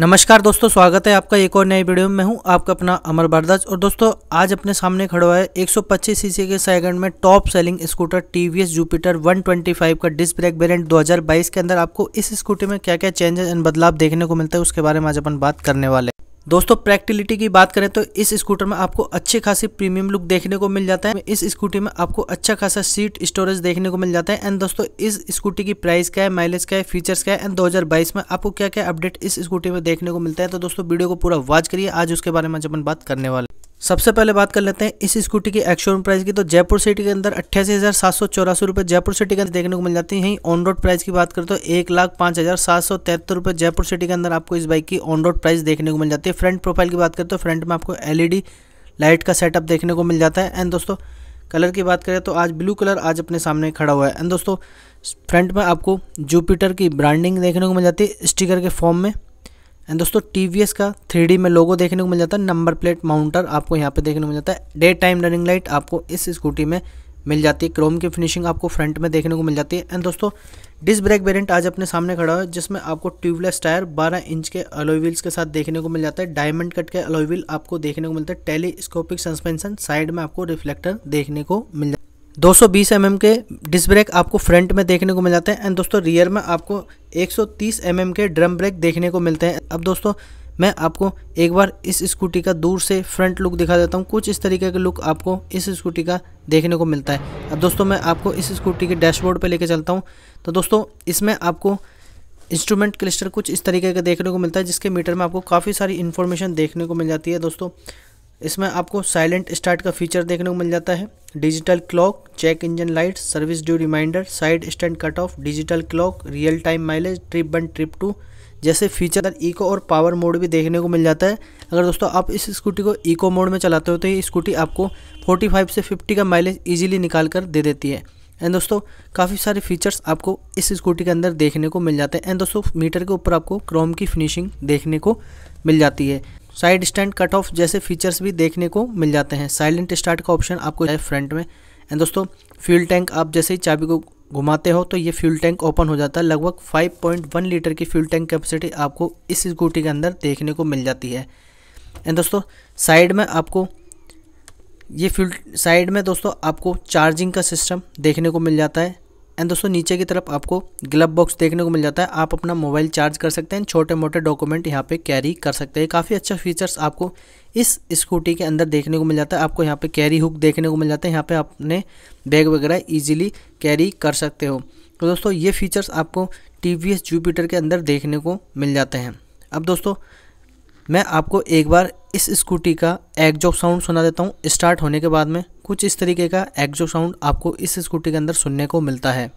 नमस्कार दोस्तों स्वागत है आपका एक और नए वीडियो में हूं आपका अपना अमर भारद्वाज और दोस्तों आज अपने सामने खड़ा हुआ है 125 सीसी के सेगमेंट में top selling scooter TVS Jupiter 125 का डिस्क ब्रेक वेरिएंट 2022 के अंदर आपको इस स्कूटी में क्या क्या चेंजेस एंड बदलाव देखने को मिलता है उसके बारे में आज अपन बात करने वाले दोस्तों प्रैक्टिलिटी की बात करें तो इस स्कूटर में आपको अच्छे खासी प्रीमियम लुक देखने को मिल जाता है इस स्कूटी में आपको अच्छा खासा सीट स्टोरेज देखने को मिल जाता है एंड दोस्तों इस स्कूटी की प्राइस क्या है माइलेज क्या है फीचर्स क्या है एंड 2022 में आपको क्या क्या अपडेट इस स्कूटी में देखने को मिलता है तो दोस्तों वीडियो को पूरा वॉच करिए आज उसके बारे में अपन बात करने वाले सबसे पहले बात कर लेते हैं इस स्कूटी की एक्शोरूम प्राइस की तो जयपुर सिटी के अंदर अट्ठासी हज़ार सात सौ चौरासी रुपये जयपुर सिटी के अंदर देखने को मिल जाती है ऑन रोड प्राइस की बात करें तो एक लाख पाँच हज़ार सात सौ तिहत्तर रुपये जयपुर सिटी के अंदर आपको इस बाइक की ऑन रोड प्राइस देखने को मिल जाती है फ्रंट प्रोफाइल की बात करें तो फ्रंट में आपको एलईडी लाइट e का सेटअप देखने को मिल जाता है एंड दोस्तों कलर की बात करें तो आज ब्लू कलर आज अपने सामने खड़ा हुआ है एंड दोस्तों फ्रंट में आपको जुपिटर की ब्रांडिंग देखने को मिल जाती है स्टिकर के फॉर्म में एंड दोस्तों टी का थ्री में लोगो देखने को मिल जाता है नंबर प्लेट माउंटर आपको यहाँ पे देखने को मिल जाता है डे टाइम रनिंग लाइट आपको इस स्कूटी में मिल जाती है क्रोम की फिनिशिंग आपको फ्रंट में देखने को मिल जाती है एंड दोस्तों डिस्क ब्रेक वेरिएंट आज अपने सामने खड़ा है जिसमें आपको ट्यूबलेस टायर 12 इंच के अलोई व्हील्स के साथ देखने को मिल जाता है डायमंड कट के अलोई व्हील आपको देखने को मिलता है टेलीस्कोपिक सस्पेंशन साइड में आपको रिफ्लेक्टर देखने को मिल 220 mm के डिस्क ब्रेक आपको फ्रंट में देखने को मिल जाते हैं एंड दोस्तों रियर में आपको 130 mm के ड्रम ब्रेक देखने को मिलते हैं अब दोस्तों मैं आपको एक बार इस स्कूटी का दूर से फ्रंट लुक दिखा देता हूँ कुछ इस तरीके का लुक आपको इस स्कूटी का देखने को मिलता है अब दोस्तों मैं आपको इस स्कूटी के डैशबोर्ड पर लेके चलता हूँ तो दोस्तों इसमें आपको इंस्ट्रूमेंट क्लस्टर कुछ इस तरीके का देखने को मिलता है जिसके मीटर में आपको काफ़ी सारी इन्फॉर्मेशन देखने को मिल जाती है दोस्तों इसमें आपको साइलेंट स्टार्ट का फीचर देखने को मिल जाता है digital clock check engine light service due reminder side stand cut off digital clock real time mileage trip one trip two जैसे फीचर इको और पावर मोड भी देखने को मिल जाता है अगर दोस्तों आप इस स्कूटी को इको मोड में चलाते हो तो ये स्कूटी आपको 45 से 50 का माइलेज इजीली निकाल कर दे देती है एंड दोस्तों काफ़ी सारे फीचर्स आपको इस स्कूटी के अंदर देखने को मिल जाते हैं एंड दोस्तों मीटर के ऊपर आपको क्रोम की फिनिशिंग देखने को मिल जाती है साइड स्टैंड कट ऑफ जैसे फीचर्स भी देखने को मिल जाते हैं साइलेंट स्टार्ट का ऑप्शन आपको है फ्रंट में एंड दोस्तों फ्यूल टैंक आप जैसे ही चाबी को घुमाते हो तो ये फ्यूल टैंक ओपन हो जाता है लगभग 5.1 लीटर की फ्यूल टैंक कैपेसिटी आपको इस स्कूटी के अंदर देखने को मिल जाती है एंड दोस्तों साइड में आपको ये फ्यूल साइड में दोस्तों आपको चार्जिंग का सिस्टम देखने को मिल जाता है एंड दोस्तों नीचे की तरफ आपको ग्लब बॉक्स देखने को मिल जाता है आप अपना मोबाइल चार्ज कर सकते हैं छोटे मोटे डॉक्यूमेंट यहाँ पे कैरी कर सकते हैं काफ़ी अच्छा फीचर्स आपको इस स्कूटी के अंदर देखने को मिल जाता है आपको यहाँ पे कैरी हुक देखने को मिल जाता है यहाँ पे आप अपने बैग वगैरह ईजिली कैरी कर सकते हो तो दोस्तों ये फीचर्स आपको टी वी के अंदर देखने को मिल जाते हैं अब दोस्तों मैं आपको एक बार इस स्कूटी का एग्जॉक साउंड सुना देता हूँ स्टार्ट होने के बाद में कुछ इस तरीके का एग्जॉक साउंड आपको इस स्कूटी के अंदर सुनने को मिलता है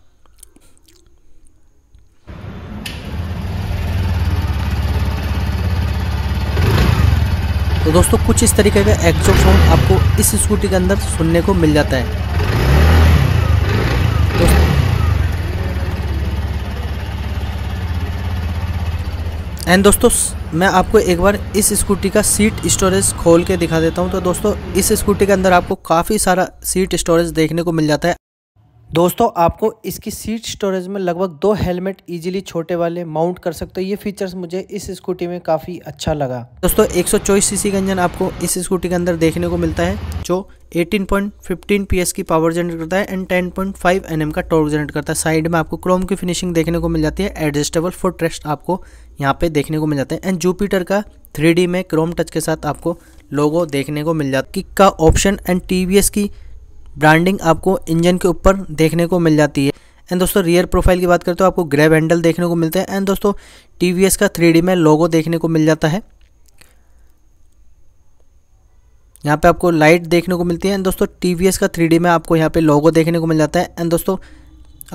तो दोस्तों कुछ इस तरीके का एग्जॉक साउंड आपको इस स्कूटी के अंदर सुनने को मिल जाता है एंड दोस्तों मैं आपको एक बार इस स्कूटी का सीट स्टोरेज खोल के दिखा देता हूं तो दोस्तों इस स्कूटी के अंदर आपको काफ़ी सारा सीट स्टोरेज देखने को मिल जाता है दोस्तों आपको इसकी सीट स्टोरेज में लगभग दो हेलमेट इजीली छोटे वाले माउंट कर सकते हो ये फीचर्स मुझे इस स्कूटी में काफ़ी अच्छा लगा दोस्तों 124 सीसी का इंजन आपको इस स्कूटी के अंदर देखने को मिलता है जो 18.15 पीएस की पावर जनरेट करता है एंड 10.5 एनएम का टॉर्क जनरेट करता है साइड में आपको क्रोम की फिनिशिंग देखने को मिल जाती है एडजस्टेबल फुट रेस्ट आपको यहाँ पे देखने को मिल जाते हैं एंड जूपिटर का थ्री में क्रोम टच के साथ आपको लोगो देखने को मिल जाता है किक का ऑप्शन एंड टी की ब्रांडिंग आपको इंजन के ऊपर देखने को मिल जाती है एंड दोस्तों रियर प्रोफाइल की बात करते हो आपको ग्रैब हैंडल देखने को मिलते हैं एंड दोस्तों टी का थ्री में लोगो देखने को मिल जाता है यहाँ पे आपको लाइट देखने को मिलती है एंड दोस्तों टी का थ्री में आपको यहाँ पे लोगो देखने को मिल जाता है एंड दोस्तों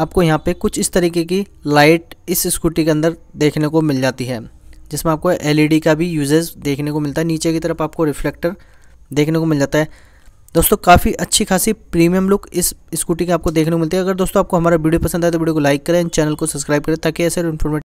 आपको यहाँ पे कुछ इस तरीके की लाइट इस स्कूटी के अंदर देखने को मिल जाती है जिसमें आपको एलईडी e का भी यूजेज देखने को मिलता है नीचे की तरफ आपको रिफ्लेक्टर देखने को मिल जाता है दोस्तों काफ़ी अच्छी खासी प्रीमियम लुक इस स्कूटी के आपको देखने को मिलती है अगर दोस्तों आपको हमारा वीडियो पसंद आए तो वीडियो को लाइक करें चैनल को सब्सक्राइब करें ताकि ऐसे इन्फॉर्मेट